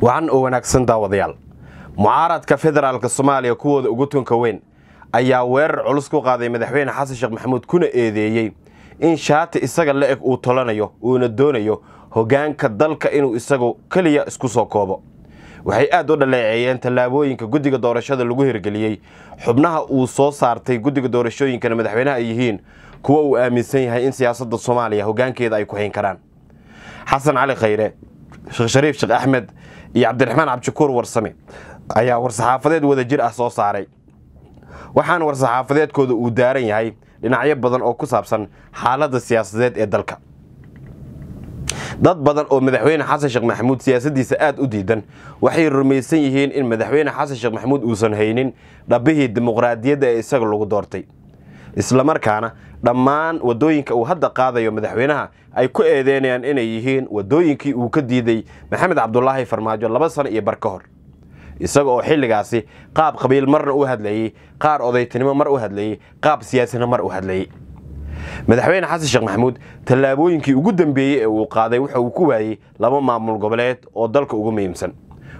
wacan oo wanaagsan daawadayaal mucaaradka federaalka soomaaliya kuwooda ugu tunka weyn ayaa weerar culus ku qaaday madaxweyne xasan sheekh maxamuud kuna eedeeyey in shaati isaga la-eg uu tolanayo uuna doonayo hoggaanka dalka inuu isagu keliya isku soo koobo waxay aad u dhaleeceeyeen tallaabooyinka guddiga doorashada lagu hirgeliyey xubnaha uu soo saartay guddiga doorashooyinkana madaxweynaha ay yihiin kuwo uu aaminsan yahay in siyaasadda soomaaliya hoggaankeeda ay ku hayn karaan xasan cali khayre sheekh shariif sheekh axmed iyo cabdiraxmaan cabdishakuur warsame ayaa war-saxaafadeed wadajir ah soo saaray waxaana war-saxaafadeedkooda uu daaran yahay dhinacyo badan oo ku saabsan xaaladda siyaasadeed ee dalka dad badan oo madaxweyne xasan sheekh maxamuud siyaasaddiisa aad u diidan waxay rumaysan yihiin in madaxweyne xasan sheekh maxamuud uusan haynin dhabbihii dimuqraadiyadda ee isaga lagu doortay islamarkaana dhammaan wadooyinka uu hadda qaadayo madaxweynaha ay ku eedeynayaan inay yihiin wadooyinkii uu ka diiday maxamed cabdulaahi farmaajo laba sano iyo bar ka hor isaga oo xilligaasi qaab qabiil marna u hadlayey qaar odaytinimo mar u hadlayey qaab siyaasina mar u hadlayey madaxweyne xasan sheekh maxamuud tallaabooyinkii ugu dambeeyey ee uu qaaday waxa uu ku waayey laba maamul goboleed oo dalka ugu muhiimsan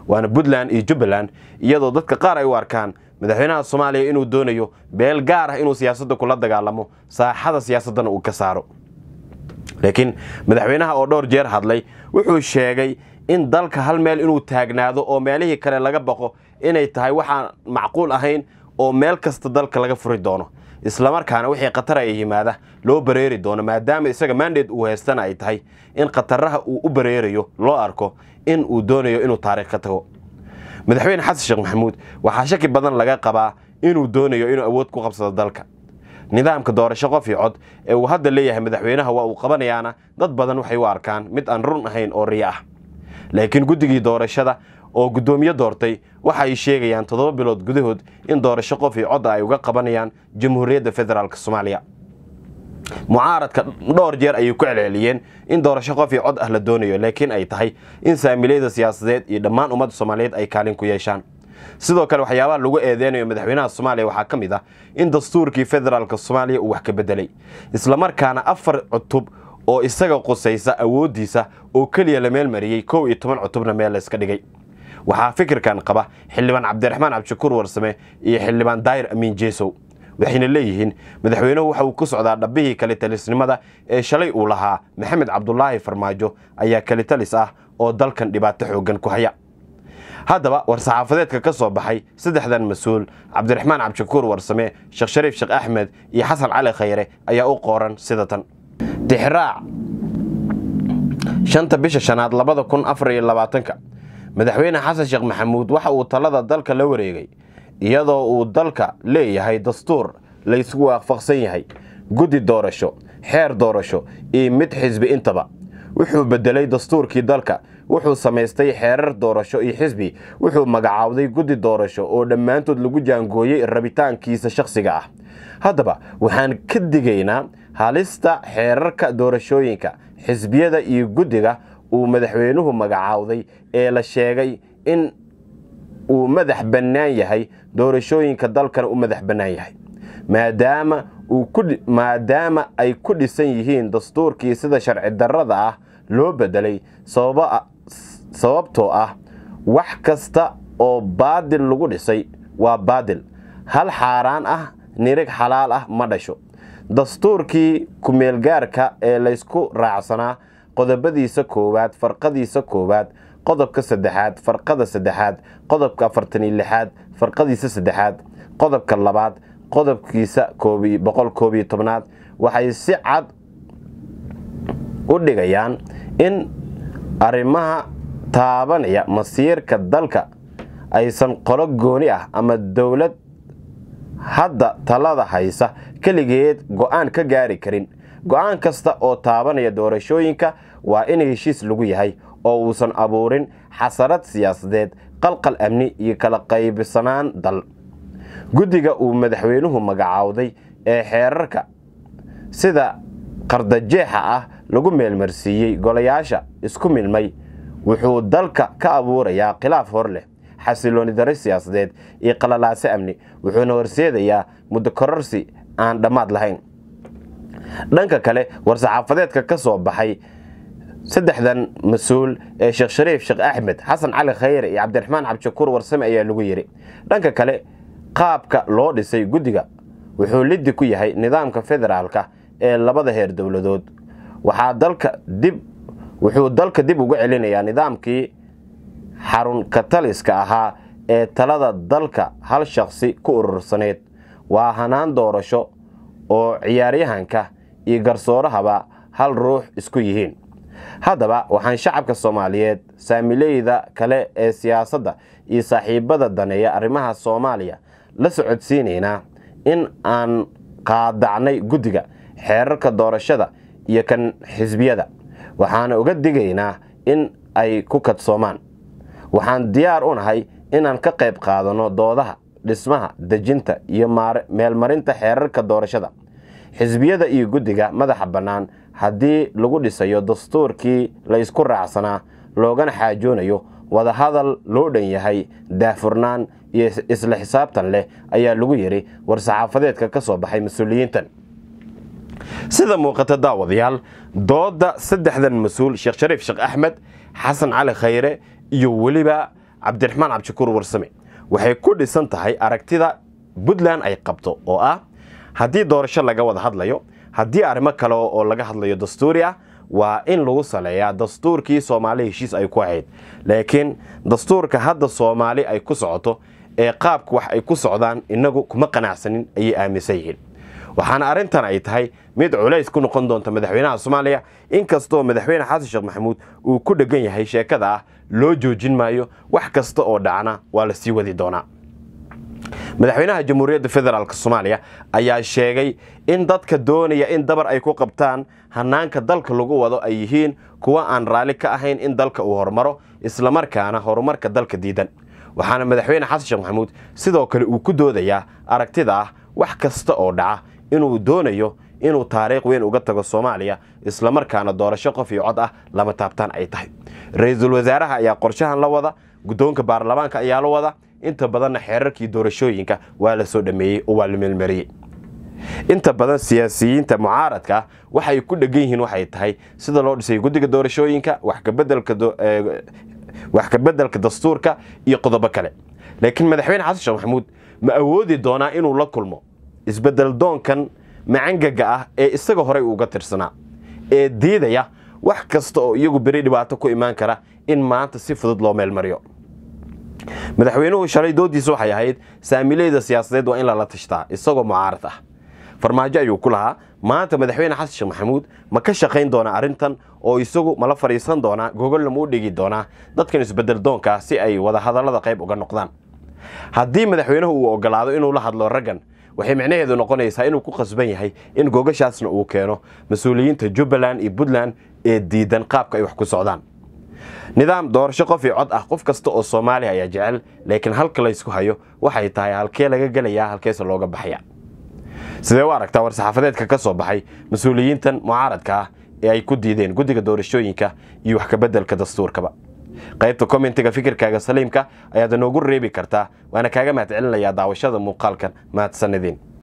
waana puntland iyo jubbaland iyadoo dadka qaar ay u arkaan madaxweynaha soomaaliya inuu doonayo beel gaar ah inuu siyaasadda kula dagaalamo saaxada siyaasaddana uu ka saaro laakiin madaxweynaha oo dhowr jeer hadlay wuxuu sheegay in dalka hal meel inuu taagnaado oo meelihii kale laga baqo inay tahay waxaan macquul ahayn oo meel kasta dalka laga furi doono islamarkaana wixii khatar ay yimaada loo bareeri doono maadaama isaga mandate uu haystana ay tahay in khataraha uu u bareerayo loo arko in uu doonayo inuu taariikh ka tago madaxweyne xasan sheekh maxamuud waxaa shaki badan laga qabaa inuu doonayo inuu awood ku qabsado dalka nidaamka doorasho qof iyo cod ee uu hadda leeyahay madaxweynaha waa uu qabanayaana dad badan waxay u arkaan mid aan run ahayn oo riya ah laakiin guddigii doorashada oo guddoomiye doortay waxa ay sheegayaan toddoba bilood gudahood in doorasho qof iyo codda ay uga qabanayaan jamhuuriyadda federaalka soomaaliya mucaaradka dhowr jeer ayay ku celceliyeen in doorasho qof iyo cod ah la doonayo laakiin ay tahay in saamilyada siyaasadeed iyo dhammaan ummadda soomaaliyeed ay kaalin ku yeeshaan sidoo kale waxyaabaha lagu eedeynayo madaxweynaha soomaaliya waxaa ka mid ah in dastuurkii federaalka soomaaliya uu wax ka bedelay islamarkaana afar cutub oo isaga qusaysa awooddiisa oo keliya la meel mariyey kow iyo toban cutubna meel layska dhigay waxaa fikirkan qaba xildhibaan cabdiraxmaan cabdishakuur warsame iyo xildhibaan daayir amiin jeesow waxayna leeyihiin madaxweynuhu waxa uu ku socdaa dhabbihii kalitalisnimada ee shalay uu lahaa maxamed cabdulaahi farmaajo ayaa kalitalis ah oo dalkan dhibaato xooggan ku haya haddaba war-saxaafadeedka ka soo baxay saddexdan mas-uul cabdiraxmaan cabdishakuur warsame sheekh shariif sheekh axmed iyo xasan cali khayre ayaa u qooran sida tan tixraac shanta bisha shanaad labada kun afar iyo labaatanka madaxweyne xasan sheekh maxamuud waxa uu talada dalka la wareegay iyadoo uu dalka leeyahay dastuur laysku waafaqsan yahay guddi doorasho xeer doorasho iyo mid xisbi intaba wuxuu beddelay dastuurkii dalka wuxuu samaystay xeerar doorasho iyo xisbi wuxuu magacaawday guddi doorasho oo dhammaantood lagu jaangooyey rabitaankiisa shakhsiga ah haddaba waxaan ka digaynaa halista xeerarka doorashooyinka xisbiyada iyo guddiga uu madaxweynuhu magacaawday ee la sheegay in uu madax bannaan yahay doorashooyinka dalkana u madax bannaan yahay maadaama maadaama ay ku dhisan yihiin dastuurkii sida sharci darrada ah loo bedelay sababtoo ah wax kasta oo baadil lagu dhisay waa baadil hal xaaraan ah nirig xalaal ah ma dhasho dastuurkii kumeelgaarka ah ee laysku raacsanaa qodobadiisa koowaad farqadiisa koowaad qodobka saddexaad farqada saddexaad qodobka afartan iyo lixaad farqadiisa saddexaad qodobka labaad qodobkiisa boqol koob tobnaad waxay si cad u dhigayaan in arrimaha taabanaya masiirka dalka aysan qolo gooni ah ama dowlad hadda talada haysa keligeed go-aan ka gaari karin go'aan kasta oo taabanaya doorashooyinka waa in heshiis lagu yahay oo uusan abuurin xasarad siyaasadeed qalqal amni iyo kala qaybsanaan dal guddiga uu madaxweynuhu magacaawday ee xeerarka sida qardajeexa ah lagu meelmarsiiyey golayaasha isku milmay wuxuu dalka ka abuurayaa khilaaf hor leh xasilooni darro siyaasadeed iyo qalalaase amni wuxuuna horseedayaa muddo aan dhammaad lahayn dhanka kale war saxaafadeedka ka soo baxay saddexdan mas-uul ee sheekh shariif sheekh axmed xasan cali khayre iyo cabdiraxmaan cabdishakuur warsame ayaa lagu yidhi dhanka kale qaabka loo dhisay guddiga wuxuu liddi ku yahay nidaamka federaalka ee labada heer dowladood waxaa dalka dib wuxuu dalka dib uga celinayaa nidaamkii xarun kataliska ahaa ee talada dalka hal shakhsi ku urursaneyd waa hanaan doorasho oo ciyaaryahanka iyo garsoorahaba hal ruux isku yihiin haddaba waxaan shacabka soomaaliyeed saamileyda kale ee siyaasadda iyo saaxiibada daneeya arrimaha soomaaliya la socodsiinaynaa in aan qaadacnay guddiga xeerarka doorashada iyo kan xisbiyada waxaana uga digaynaa in ay ku kadsoomaan waxaan diyaar u nahay inaan ka qayb qaadanno doodaha dhismaha dejinta iyo meelmarinta xeerarka doorashada xisbiyada iyo guddiga madaxa bannaan haddii lagu dhisayo dastuurkii la ysku raacsanaa loogana xaajoonayo wadahadal loo dhan yahay daahfurnaan iyo isla xisaabtan leh ayaa lagu yidhi war-saxaafadeedka ka soo baxay mas-uuliyiintan sida muuqata daawadayaal doodda saddexdan mas-uul sheekh shariif sheekh axmed xasan cali khayre iyo weliba cabdiraxmaan cabdishakuur warsame waxay ku dhisan tahay aragtida puntland ay qabto oo ah haddii doorasho laga wada hadlayo haddii arrimo kale oo laga hadlayo dastuuri ah waa in lagu saleeyaa dastuurkii soomaali heshiis ay ku ahayd laakiin dastuurka hadda soomaali ay ku socoto ee qaabka wax ay ku socdaan innagu kuma qanacsanin ayay aaminsan yihiin waxaana arrintan ay tahay mid culays ku noqon doonta madaxweynaha soomaaliya inkastoo madaxweyne xasan sheekh maxamuud uu ku dheggan yahay sheekada ah loo joojin maayo wax kasta oo dhacna waa la sii wadi doonaa madaxweynaha jamhuuriyadda federaalk soomaaliya ayaa sheegay in dadka doonaya in dabar ay ku qabtaan hanaanka dalka lagu wado ay yihiin kuwa aan raalli ka ahayn in dalka uu horumaro islamarkaana horumarka dalka diidan waxaana madaxweyne xasan sheekh maxamuud sidoo kale uu ku doodayaa aragtida ah wax kasta oo dhaca inuu doonayo inuu taariikh weyn uga tago soomaaliya islamarkaana doorasho qof iyo cod ah lama taabtaan ay tahay ra-iisul wasaaraha ayaa qorshahan la wada guddoonka baarlamaanka ayaa la wada inta badanna xeerarkii doorashooyinka waa la soo dhameeyey oo waa la meelmariyey inta badan siyaasiyiinta mucaaradka waxay ku dhegan yihiin waxay tahay sida loo dhisay guddiga doorashooyinka wax kabedelka dastuurka iyo qodobo kale laakiin madaxweyne xasan sheekh maxamuud ma awoodi doonaa inuu la kulmo isbeddel doonkan macangaga ah ee isaga horey uga tirsanaa ee diidaya wax kasta oo iyagu beri dhibaato ku imaan kara in maanta si fudud loo meelmariyo madaxweynuhu shalay doodiisu waxay ahayd saamilayda siyaasadeed waa in lala tashtaa isagoo mucaarad ah farmaajo ayuu ku lahaa maanta madaxweyne xasan sheekh maxamuud ma ka shaqayn doonaa arrintan oo isagu mala fadhiisan doonaa gogolna muu dhigi doonaa dadkan isbedel doonkaa si ay wadahadallada qayb uga noqdaan haddii madaxweynuhu uu ogolaado inuu la hadlo raggan waxay micnaheedu noqonaysaa inuu ku qasban yahay in gogashaasna uu keeno mas-uuliyiinta jubbaland iyo puntland ee diidan qaabka ay wax ku socdaan nidaam doorasho qof cod ah qof kasta oo soomaali ayaa jecel laakiin halka laysku hayo waxay tahay halkee laga gelayaa halkeese looga baxaya sidee u aragtaa war-saxaafadeedka ka soo baxay mas-uuliyiintan mucaaradka ah ee ay ku diideen guddiga doorashooyinka iyo wax kabeddelka dastuurkaba qaybta kommentiga fikirkaaga saliimka ayaad inoogu reebi kartaa waana kaaga mahad celinayaa daawashada muuqaalkan mahadsanidin